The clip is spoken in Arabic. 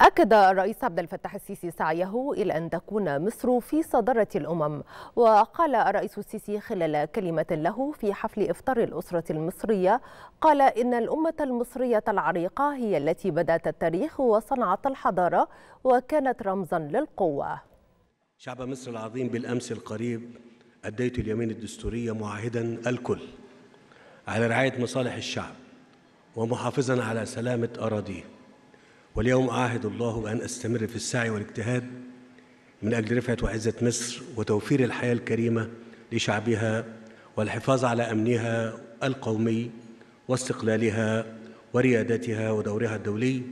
أكد الرئيس عبد الفتاح السيسي سعيه إلى أن تكون مصر في صدارة الأمم وقال الرئيس السيسي خلال كلمة له في حفل إفطار الأسرة المصرية قال إن الأمة المصرية العريقة هي التي بدأت التاريخ وصنعت الحضارة وكانت رمزا للقوة شعب مصر العظيم بالأمس القريب أديت اليمين الدستورية معاهدا الكل على رعاية مصالح الشعب ومحافظا على سلامة أراضيه واليوم أعهد الله أن أستمر في السعي والاجتهاد من أجل رفعة وعزة مصر وتوفير الحياة الكريمة لشعبها والحفاظ على أمنها القومي واستقلالها وريادتها ودورها الدولي